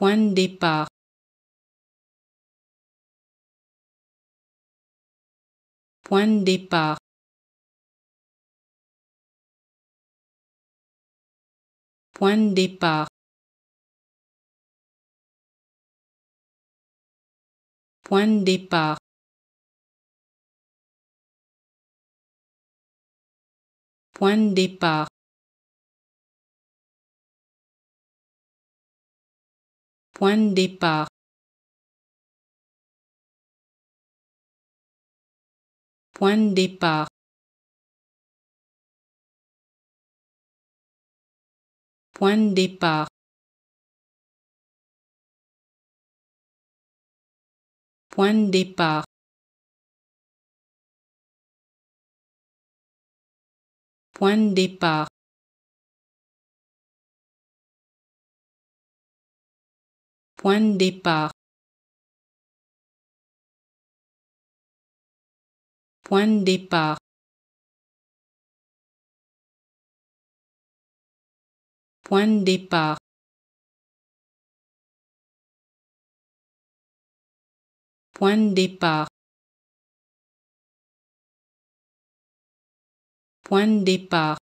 point de départ. Point de départ. Point de départ. Point de départ. Point de départ. point de départ, point de départ, point de départ, point de départ. Point de départ. Point de départ. Point de départ. Point de départ. Point de départ. Point de départ.